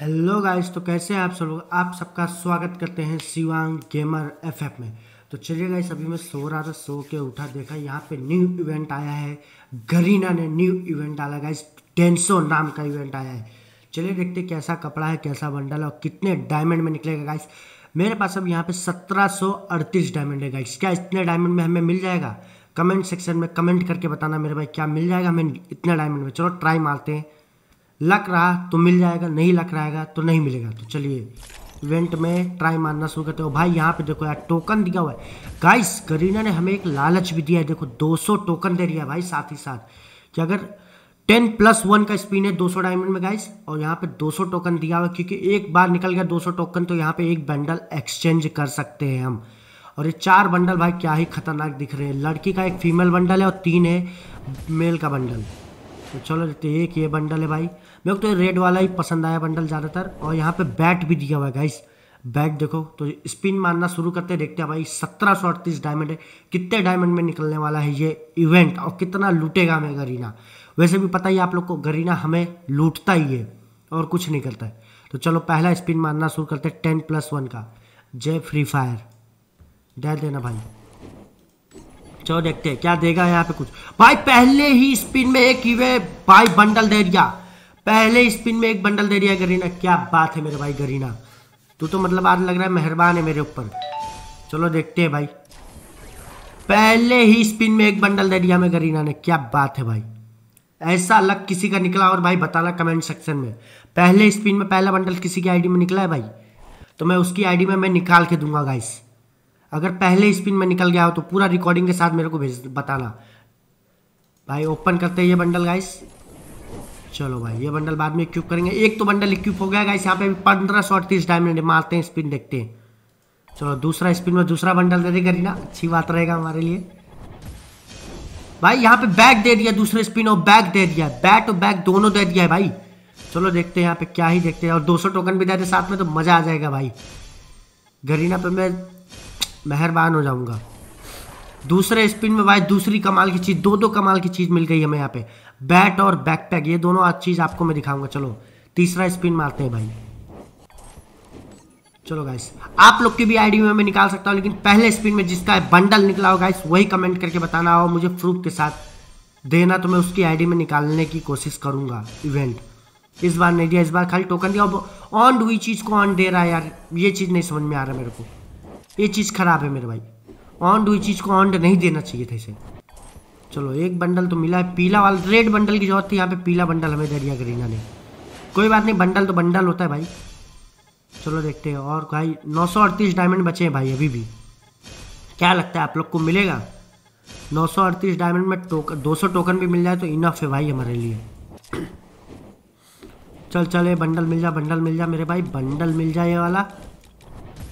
hello guys तो कैसे हैं आप सब लोग आप सबका स्वागत करते हैं शिवांग गेमर एफएफ में तो चलिए गाइस अभी मैं सो रहा था सो के उठा देखा यहाँ पे न्यू इवेंट आया है गरीना ने न्यू इवेंट डाला गाइस टेंसो नाम का इवेंट आया है चलिए देखते कैसा कपड़ा है कैसा बंडल है और कितने डायमंड में निकलेगा गाइस मेरे पास अब यहाँ पे सत्रह सौ अड़तीस डायमंड है गाइस क्या इतने डायमंड में हमें मिल जाएगा कमेंट सेक्शन में कमेंट करके बताना मेरे भाई क्या मिल जाएगा हमें इतने डायमंड में चलो ट्राई मारते हैं लक रहा तो मिल जाएगा नहीं लक रहेगा तो नहीं मिलेगा तो चलिए इवेंट में ट्राई मारना शुरू करते हो भाई यहाँ पे देखो यार टोकन दिया हुआ है गाइस करीना ने हमें एक लालच भी दिया है देखो 200 टोकन दे रही है भाई साथ ही साथ कि अगर 10 प्लस वन का स्पिन है 200 डायमंड में गाइस और यहाँ पे 200 टोकन दिया हुआ है क्योंकि एक बार निकल गया 200 टोकन तो यहाँ पे एक बंडल एक्सचेंज कर सकते हैं हम और ये चार बंडल भाई क्या ही खतरनाक दिख रहे हैं लड़की का एक फीमेल बंडल है और तीन है मेल का बंडल तो चलो एक ये बंडल है भाई मेरे को तो रेड वाला ही पसंद आया बंडल ज़्यादातर और यहाँ पे बैट भी दिया हुआ है गाइस बैट देखो तो स्पिन मारना शुरू करते देखते हैं भाई सत्रह सौ अड़तीस डायमंड है कितने डायमंड में निकलने वाला है ये इवेंट और कितना लूटेगा हमें गरीना वैसे भी पता ही आप लोग को गरीना हमें लूटता ही है और कुछ नहीं करता है तो चलो पहला स्पिन मारना शुरू करते हैं टेन प्लस वन का जय फ्री फायर डर देना भाई चलो देखते हैं क्या देगा यहाँ पे कुछ भाई पहले ही स्पिन में एक ही भाई बंडल दे दिया पहले स्पिन में एक बंडल दे दिया गरीना क्या बात है मेरे भाई गरीना तू तो मतलब आज लग रहा है मेहरबान है मेरे ऊपर चलो देखते हैं भाई पहले ही स्पिन में एक बंडल दे दिया हमें गरीना ने क्या बात है भाई ऐसा लक किसी का निकला और भाई बताना कमेंट सेक्शन में पहले स्पिन में पहला बंडल किसी की आईडी में निकला है भाई तो मैं उसकी आईडी में मैं निकाल के दूंगा गाइस अगर पहले स्पिन में निकल गया हो तो पूरा रिकॉर्डिंग के साथ मेरे को भेज बताना भाई ओपन करते हैं ये बंडल गाइस चलो भाई ये बंडल बाद में इक्विप करेंगे एक तो बंडल इक्विप हो गया गाइस यहाँ पे पंद्रह सौ अड़तीस डायमंड मारते हैं स्पिन देखते हैं चलो दूसरा स्पिन में दूसरा बंडल दे देगा रीना अच्छी बात रहेगा हमारे लिए भाई यहाँ पे बैग दे दिया दूसरे स्पिन और बैग दे दिया बैट और बैग दोनों दे दिया है भाई चलो देखते हैं यहाँ पे क्या ही देखते हैं और 200 टोकन भी दे रहे साथ में तो मजा आ जाएगा भाई गरीना पे मैं मेहरबान हो जाऊंगा दूसरे स्पिन में भाई दूसरी कमाल की चीज़ दो दो कमाल की चीज़ मिल गई हमें यहाँ पे बैट और बैकपैक ये दोनों आज चीज़ आपको मैं दिखाऊंगा चलो तीसरा स्पिन मारते हैं भाई चलो गाइस आप लोग की भी आईडी में मैं निकाल सकता हूँ लेकिन पहले स्पिन में जिसका बंडल निकला हो गाइस वही कमेंट करके बताना हो मुझे प्रूफ के साथ देना तो मैं उसकी आईडी में निकालने की कोशिश करूँगा इवेंट इस बार नहीं दिया इस बार खाली टोकन दिया ऑन हुई चीज़ को ऑन दे रहा है यार ये चीज़ नहीं समझ में आ रहा मेरे को ये चीज़ खराब है मेरे भाई ऑन्ड हुई चीज़ को ऑन्ड नहीं देना चाहिए था इसे चलो एक बंडल तो मिला है पीला वाला रेड बंडल की जरूरत थी यहाँ पे पीला बंडल हमें दे दिया गरीना ने कोई बात नहीं बंडल तो बंडल होता है भाई चलो देखते हैं और भाई नौ सौ अड़तीस डायमंड बचे हैं भाई अभी भी क्या लगता है आप लोग को मिलेगा नौ सौ अड़तीस डायमंड में टोकन दो सौ टोकन भी मिल जाए तो इनफ है भाई हमारे लिए चल चल ये बंडल मिल जा बंडल मिल जा मेरे भाई बंडल मिल जाए ये वाला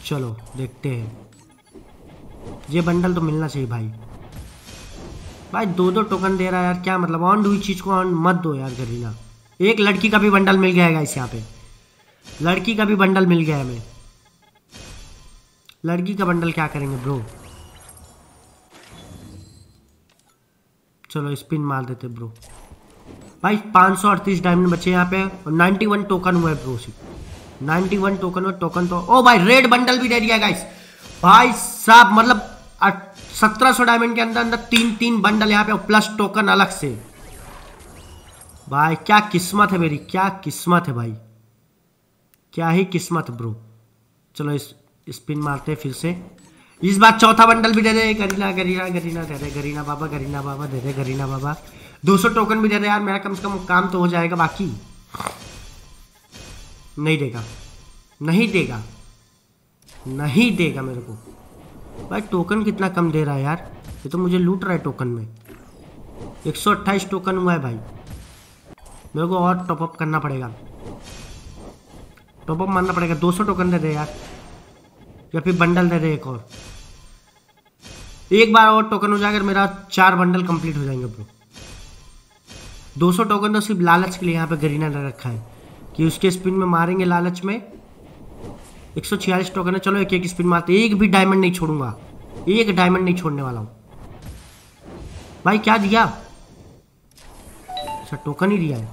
चलो देखते हैं ये बंडल तो मिलना चाहिए भाई भाई दो दो टोकन दे रहा है यार क्या मतलब ऑन हुई चीज़ को ऑन मत दो यार करीना एक लड़की का भी बंडल मिल गया है इस यहाँ पे लड़की का भी बंडल मिल गया है हमें लड़की का बंडल क्या करेंगे ब्रो चलो स्पिन मार देते ब्रो भाई पाँच सौ अड़तीस डायमंड बचे यहाँ पे और नाइनटी वन टोकन हुआ है ब्रो सिर्फ 91 टोकन में टोकन तो ओ भाई रेड बंडल भी दे दिया गाइस भाई साहब मतलब सत्रह सौ डायमंड के अंदर अंदर तीन तीन बंडल यहाँ पे प्लस टोकन अलग से भाई क्या किस्मत है मेरी क्या किस्मत है भाई क्या ही किस्मत ब्रो चलो इस स्पिन मारते फिर से इस बार चौथा बंडल भी दे दे गरीना गरीना गरीना दे दे गरीना बाबा गरीना बाबा दे दे गरीना बाबा 200 टोकन भी दे दे यार मेरा कम से कम काम तो हो जाएगा बाकी नहीं देगा नहीं देगा नहीं देगा मेरे को भाई टोकन कितना कम दे रहा है यार ये तो मुझे लूट रहा है टोकन में एक टोकन हुआ है भाई मेरे को और टॉपअप करना पड़ेगा टॉपअप मारना पड़ेगा 200 टोकन दे दे यार या फिर बंडल दे दे एक और एक बार और टोकन हो जाएगा मेरा चार बंडल कंप्लीट हो जाएंगे दो 200 टोकन तो सिर्फ लालच के लिए यहाँ पे गरीना रखा है कि उसके स्पिन में मारेंगे लालच में एक सौ छियालीस टोकन है चलो एक एक स्पिन मारते एक भी डायमंड नहीं छोड़ूंगा एक डायमंड नहीं छोड़ने वाला हूँ भाई क्या दिया अच्छा टोकन ही दिया है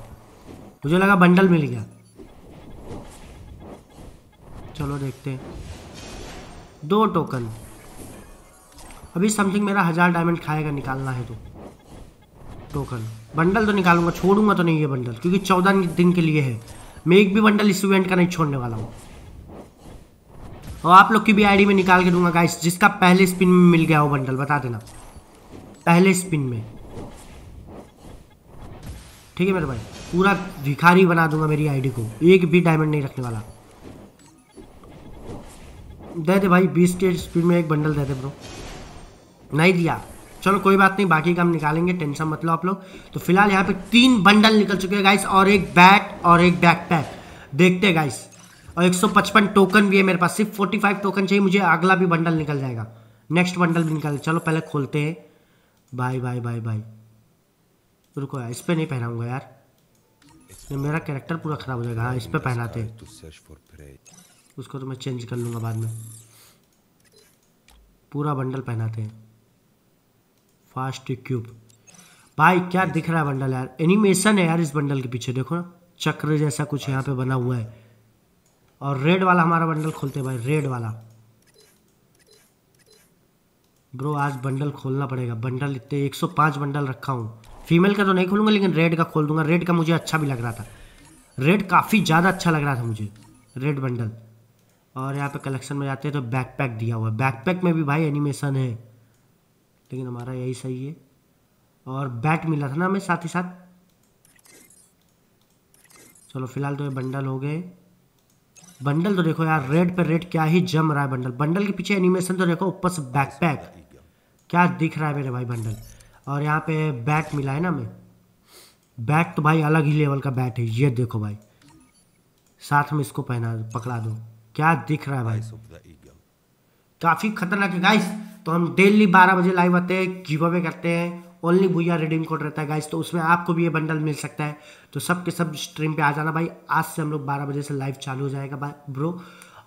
मुझे लगा बंडल मिल गया चलो देखते हैं दो टोकन अभी समथिंग मेरा हज़ार डायमंड खाएगा निकालना है तो टोकन बंडल तो निकालूंगा छोड़ूंगा तो नहीं ये बंडल क्योंकि चौदह दिन के लिए है मैं एक भी बंडल इस इवेंट का नहीं छोड़ने वाला हूँ और आप लोग की भी आईडी में निकाल के दूंगा गाइस जिसका पहले स्पिन में मिल गया हो बंडल बता देना पहले स्पिन में ठीक है मेरे भाई पूरा भिखारी बना दूंगा मेरी आईडी को एक भी डायमंड नहीं रखने वाला दे दे भाई बीस के स्पिन में एक बंडल दे दे ब्रो नहीं दिया चलो कोई बात नहीं बाकी काम निकालेंगे टेंशन मतलब आप लोग तो फिलहाल यहाँ पे तीन बंडल निकल चुके हैं गाइस और एक बैट और एक बैक पैक देखते हैं गाइस और 155 टोकन भी है मेरे पास सिर्फ 45 टोकन चाहिए मुझे अगला भी बंडल निकल जाएगा नेक्स्ट बंडल भी निकल चलो पहले खोलते हैं बाय बाय बाय बाय रुको यार इस पर नहीं पहनाऊंगा यार मेरा कैरेक्टर पूरा ख़राब हो जाएगा हाँ इस पर पहनाते उसको तो मैं चेंज कर लूँगा बाद में पूरा बंडल पहनाते हैं फास्ट क्यूब भाई क्या दिख रहा है बंडल यार एनिमेशन है यार इस बंडल के पीछे देखो ना चक्र जैसा कुछ यहाँ पे बना हुआ है और रेड वाला हमारा बंडल खोलते भाई रेड वाला ब्रो आज बंडल खोलना पड़ेगा बंडल इतने 105 बंडल रखा हूँ फीमेल का तो नहीं खोलूंगा लेकिन रेड का खोल दूंगा रेड का मुझे अच्छा भी लग रहा था रेड काफ़ी ज़्यादा अच्छा लग रहा था मुझे रेड बंडल और यहाँ पे कलेक्शन में जाते हैं तो बैकपैक दिया हुआ है बैकपैक में भी भाई एनिमेशन है लेकिन हमारा यही सही है और बैट मिला था ना हमें साथ ही साथ चलो फिलहाल तो ये बंडल हो गए बंडल तो देखो यार रेड पे रेड क्या ही जम रहा है बंडल बंडल के पीछे एनिमेशन तो देखो ऊपर से बैकपैक क्या दिख रहा है मेरे भाई बंडल और यहाँ पे बैट मिला है ना हमें बैट तो भाई अलग ही लेवल का बैट है ये देखो भाई साथ में इसको पहना पकड़ा दो क्या दिख रहा है भाई काफ़ी खतरनाक है गाइस तो हम डेली बारह बजे लाइव आते हैं गिव अवे करते हैं ओनली भूया रिडीम कोड रहता है गाइस तो उसमें आपको भी ये बंडल मिल सकता है तो सब के सब स्ट्रीम पे आ जाना भाई आज से हम लोग बारह बजे से लाइव चालू हो जाएगा ब्रो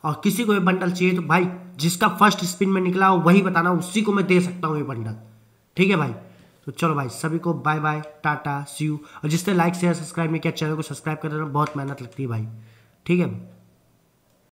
और किसी को ये बंडल चाहिए तो भाई जिसका फर्स्ट स्पिन में निकला हो वही बताना उसी को मैं दे सकता हूँ ये बंडल ठीक है भाई तो चलो भाई सभी को bye bye tata see you और जिसने लाइक शेयर सब्सक्राइब नहीं किया चैनल को सब्सक्राइब कर देना बहुत मेहनत लगती है भाई ठीक है भाई